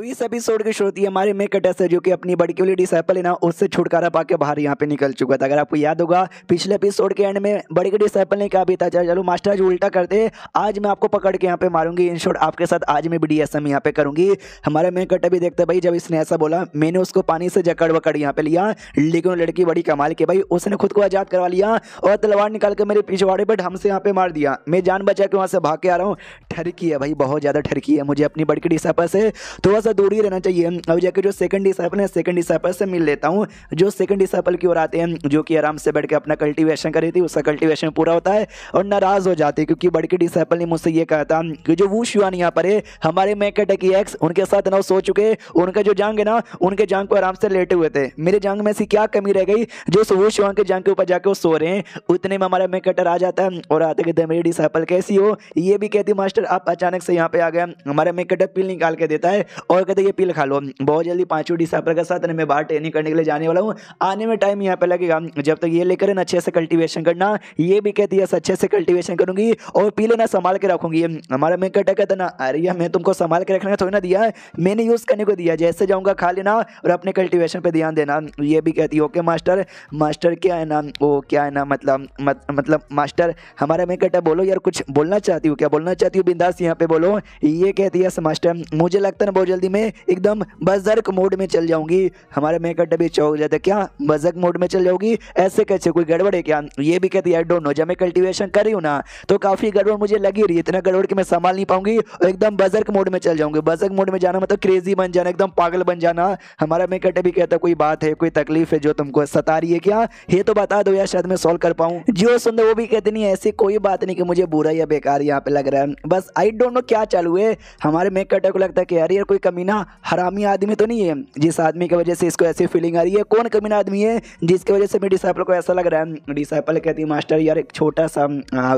तो इस एपिसोड की श्रोती हमारे मेक से जो कि अपनी बड़की वाली डिसाइपल है ना उससे छुटकारा पाकर बाहर यहाँ पे निकल चुका था अगर आपको याद होगा पिछले एपिसोड के एंड में बड़ी के डिसाइपल ने क्या था चलो चलो मास्टर आज उल्टा करते आज मैं आपको पकड़ के यहाँ पे मारूंगी इन शॉर्ट आपके साथ आज मैं भी डी एस एम यहाँ पे करूंगी हमारे मेक कट भी देखते भाई जब इसने ऐसा बोला मैंने उसको पानी से जकड़ वकड़ यहाँ पे लिया लेकिन लड़की बड़ी कमाल के भाई उसने खुद को आजाद करवा लिया और तलवार निकाल कर मेरे पिछवाड़े पर ढम से यहाँ पे मार दिया मैं जान बचा के वहाँ से भाग के आ रहा हूँ ठरकी है भाई बहुत ज़्यादा ठरकी है मुझे अपनी बड़की डिसाइपल से थोड़ा सा दूर ही रहना चाहिए अब जाकर जो सेकंड डिसाइपल है सेकंड डिसाइपल से मिल लेता हूँ जो सेकंड डिसाइपल की ओर आते हैं जो कि आराम से बैठ के अपना कल्टिवेशन कर रही थी उसका कल्टिवेशन पूरा होता है और नाराज़ हो जाते क्योंकि बड़की डिसाइपल ने मुझसे ये कहा था कि जो वो शुआन यहाँ पर है हमारे मैक टकी एक्स उनके साथ ना सो चुके उनका जो जंग है ना उनके जंग को आराम से लेटे हुए थे मेरे जंग में ऐसी क्या कमी रह गई जो वो शुआन के जंग के ऊपर जाके वो सो रहे हैं उतने में हमारा मैकेटर आ जाता है और आते कहते मेरी डिसाइपल कैसी हो ये भी कहती मास्टर मास्टर आप अचानक से यहाँ पे आ गया हमारे में कटे पिल निकाल के देता है और कहते ये पिल खा लो बहुत जल्दी पांचों डिसाइपर के साथ मैं बाहर ट्रेनिंग करने के लिए जाने वाला हूँ आने में टाइम यहाँ पे लगेगा जब तक ये लेकर अच्छे से कल्टिवेशन करना ये भी कहती है अच्छे से कल्टिवेशन करूंगी और पीले ना संभाल के रखूंगी हमारे में कटे कहते तो ना अरे मैं तुमको संभाल के रखने थोड़ी ना दिया है मैंने यूज़ करने को दिया जैसे जाऊँगा खा लेना और अपने कल्टिवेशन पर ध्यान देना ये भी कहती है ओके मास्टर मास्टर क्या है ना वो क्या है ना मतलब मतलब मास्टर हमारे में कटे बोलो यार कुछ बोलना चाहती हूँ क्या बोलना चाहती हूँ बिंदास यहाँ पे बोलो ये कह दिया समास्टर मुझे लगता है ना बहुत जल्दी मैं एकदम बजर्क मोड में चल जाऊंगी हमारे मेकअप डबी चौक जाते क्या बजर्क मोड में चल जाऊंगी ऐसे कैसे कोई गड़बड़ है क्या ये भी कहती है डोंट नो जब मैं कल्टिवेशन कर रही हूँ ना तो काफ़ी गड़बड़ मुझे लगी रही इतना गड़बड़ कि मैं संभाल नहीं पाऊंगी और एकदम बजर्क मोड में चल जाऊंगी बजर्क मोड में जाना मतलब क्रेजी बन जाना एकदम पागल बन जाना हमारा मेकअप डबी कहता कोई बात है कोई तकलीफ है जो तुमको सता रही है क्या ये तो बता दो यार शायद मैं सोल्व कर पाऊँ जियो सुंदर वो भी कहते नहीं ऐसी कोई बात नहीं कि मुझे बुरा या बेकार यहाँ पे लग रहा है बस आई डोंट नो क्या चालू है हमारे मेक कटर को लगता है कि अरे यार कोई कमीना हरामी आदमी तो नहीं है जिस आदमी की वजह से इसको ऐसी फीलिंग आ रही है कौन कमीना आदमी है जिसकी वजह से मेरे डिसाइपल को ऐसा लग रहा है डिसाइपल कहती है मास्टर यार एक छोटा सा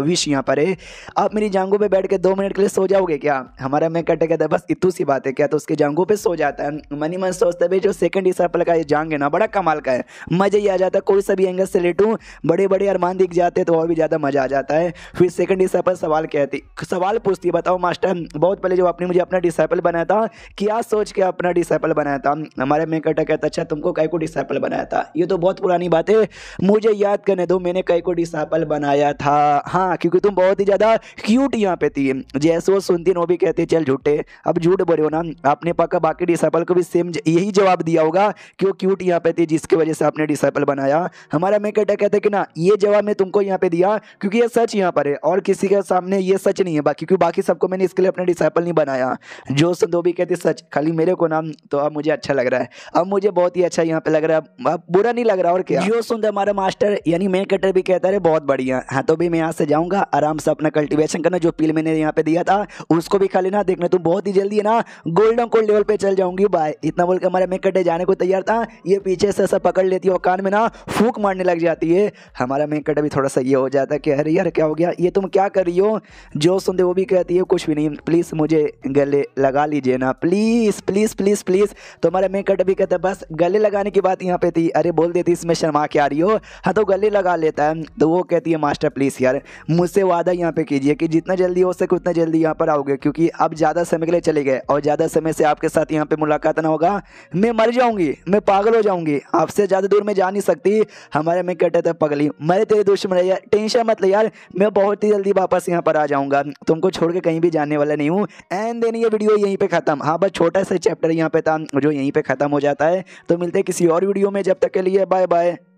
विश यहाँ पर है आप मेरी जांगों पर बैठ के दो मिनट के लिए सो जाओगे क्या हमारा मेक कटर कहता है बस इतू सी बात है क्या तो उसके जांगों पर सो जाता है मनी मन सोचता है जो सेकंड डिसाइपल का जांग है ना बड़ा कमाल का है मज़ा ही आ जाता है कोई सा भी एंगल से लेटूँ बड़े बड़े अरमान दिख जाते तो और भी ज़्यादा मज़ा आ जाता है फिर सेकंड डिसाइपल सवाल कहती सवाल पूछती है बताओ मास्टर बहुत पहले जब आपने मुझे अपना डिसाइपल बनाया था क्या सोच के अपना डिसाइपल बनाया था हमारे में कटा कहता अच्छा तुमको कई को डिसाइपल बनाया था ये तो बहुत पुरानी बात है मुझे याद करने दो मैंने कई को डिसाइपल बनाया था हाँ क्योंकि तुम बहुत ही ज़्यादा क्यूट यहाँ पे थी जैसे वो सुनती वो भी कहती चल झूठे अब झूठ बोले ना आपने पक्का बाकी डिसाइपल को भी सेम यही जवाब दिया होगा कि वो क्यूट यहाँ पे थी जिसकी वजह से आपने डिसाइपल बनाया हमारा में कटा कहता कि ना ये जवाब मैं तुमको यहाँ पे दिया क्योंकि ये सच यहाँ पर है और किसी के सामने ये सच नहीं है बाकी बाकी सबको मैंने इसके लिए अपने डिसाइपल नहीं बनाया जो संदोबी कहते सच खाली मेरे को नाम तो अब मुझे अच्छा लग रहा है अब मुझे बहुत ही अच्छा यहाँ पे लग रहा है अब बुरा नहीं लग रहा और क्या जो सुन हमारा मास्टर यानी मेन कटर भी कहता है बहुत बढ़िया हाँ तो भी मैं यहाँ से जाऊँगा आराम से अपना कल्टिवेशन करना जो पील मैंने यहाँ पे दिया था उसको भी खा लेना देखना तुम बहुत ही जल्दी है ना गोल्डन कोल्ड लेवल पर चल जाऊंगी बाय इतना बोल के हमारे मेन कटर जाने को तैयार था ये पीछे से ऐसा पकड़ लेती है और कान में ना फूक मारने लग जाती है हमारा मेन कटर भी थोड़ा सा ये हो जाता है कि अरे यार क्या हो गया ये तुम क्या कर रही हो जो सुनते वो भी कहती है कुछ भी नहीं प्लीज़ मुझे गले लगा लीजिए ना प्लीज़ प्लीज़ प्लीज़ प्लीज़ तो हमारे मेकट भी कहता है बस गले लगाने की बात यहाँ पे थी अरे बोल देती इसमें शर्मा के आ रही हो हाँ तो गले लगा लेता है तो वो कहती है मास्टर प्लीज़ यार मुझसे वादा यहाँ पे कीजिए कि जितना जल्दी हो सके उतना जल्दी यहाँ पर आओगे क्योंकि अब ज़्यादा समय के लिए चले गए और ज़्यादा समय से आपके साथ यहाँ पर मुलाकात ना होगा मैं मर जाऊँगी मैं पागल हो जाऊँगी आपसे ज़्यादा दूर में जा नहीं सकती हमारे में कहते थे पगली मरे तेरे दुश्मन यार टेंशन मत ले यार मैं बहुत ही जल्दी वापस यहाँ पर आ जाऊँगा तुमको छोड़ के कहीं भी जाने वाला नहीं हूँ एंड देन ये वीडियो यहीं पर ख़त्म हाँ बस छोटा सा चैप्टर यहाँ पे था जो यहीं पर ख़त्म हो जाता है तो मिलते हैं किसी और वीडियो में जब तक के लिए बाय बाय